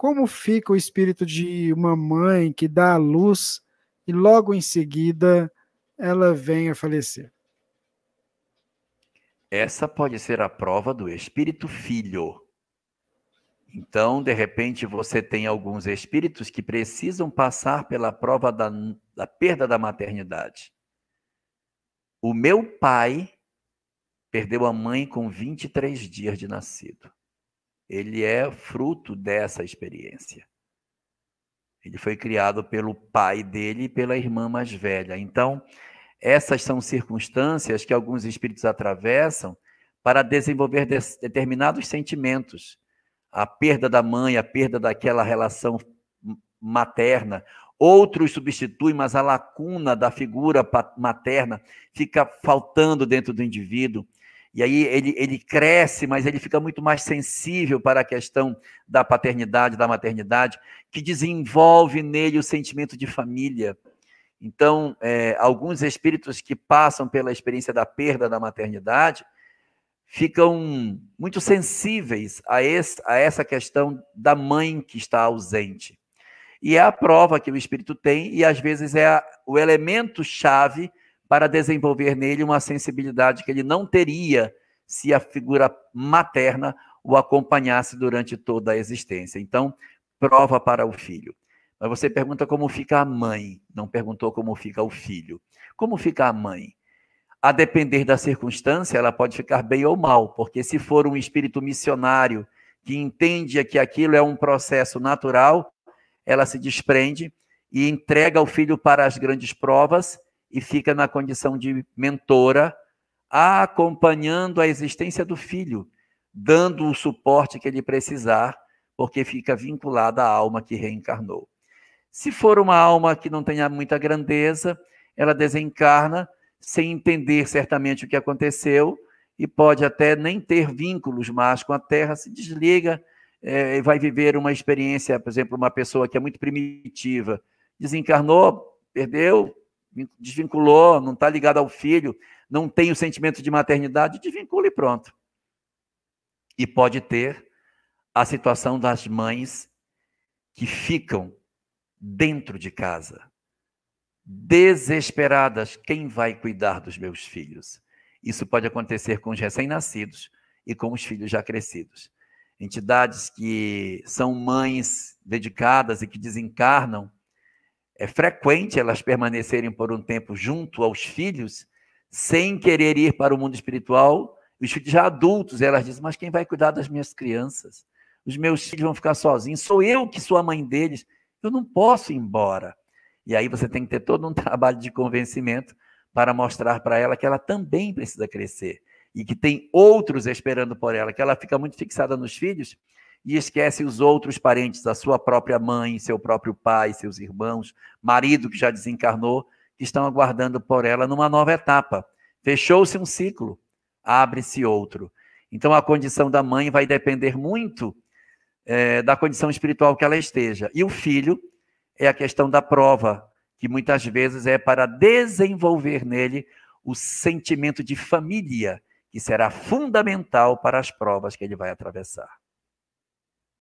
Como fica o espírito de uma mãe que dá a luz e logo em seguida ela vem a falecer? Essa pode ser a prova do espírito filho. Então, de repente, você tem alguns espíritos que precisam passar pela prova da, da, perda da maternidade. O meu pai perdeu a mãe com 23 dias de nascido ele é fruto dessa experiência. Ele foi criado pelo pai dele e pela irmã mais velha. Então, essas são circunstâncias que alguns espíritos atravessam para desenvolver determinados sentimentos. A perda da mãe, a perda daquela relação materna. Outros substituem, mas a lacuna da figura materna fica faltando dentro do indivíduo. E aí ele, ele cresce, mas ele fica muito mais sensível para a questão da paternidade, da maternidade, que desenvolve nele o sentimento de família. Então, é, alguns espíritos que passam pela experiência da perda da maternidade ficam muito sensíveis a, esse, a essa questão da mãe que está ausente. E é a prova que o espírito tem, e às vezes é a, o elemento chave para desenvolver nele uma sensibilidade que ele não teria se a figura materna o acompanhasse durante toda a existência. Então, prova para o filho. Mas você pergunta como fica a mãe, não perguntou como fica o filho. Como fica a mãe? A depender da circunstância, ela pode ficar bem ou mal, porque se for um espírito missionário que entende que aquilo é um processo natural, ela se desprende e entrega o filho para as grandes provas e fica na condição de mentora, acompanhando a existência do filho, dando o suporte que ele precisar, porque fica vinculada à alma que reencarnou. Se for uma alma que não tenha muita grandeza, ela desencarna sem entender certamente o que aconteceu e pode até nem ter vínculos mais com a Terra, se desliga eh, e vai viver uma experiência, por exemplo, uma pessoa que é muito primitiva, desencarnou, perdeu, desvinculou, não está ligado ao filho, não tem o sentimento de maternidade, desvincula e pronto. E pode ter a situação das mães que ficam dentro de casa, desesperadas: quem vai cuidar dos meus filhos? Isso pode acontecer com os recém-nascidos e com os filhos já crescidos. Entidades que são mães dedicadas e que desencarnam é frequente elas permanecerem por um tempo junto aos filhos, sem querer ir para o mundo espiritual. Os filhos já adultos, elas dizem: Mas quem vai cuidar das minhas crianças? Os meus filhos vão ficar sozinhos. Sou eu que sou a mãe deles. Eu não posso ir embora. E aí você tem que ter todo um trabalho de convencimento para mostrar para ela que ela também precisa crescer e que tem outros esperando por ela, que ela fica muito fixada nos filhos e esquece os outros parentes, a sua própria mãe, seu próprio pai, seus irmãos, marido que já desencarnou, que estão aguardando por ela numa nova etapa. Fechou-se um ciclo, abre-se outro. Então a condição da mãe vai depender muito é, da condição espiritual que ela esteja. E o filho é a questão da prova, que muitas vezes é para desenvolver nele o sentimento de família, que será fundamental para as provas que ele vai atravessar.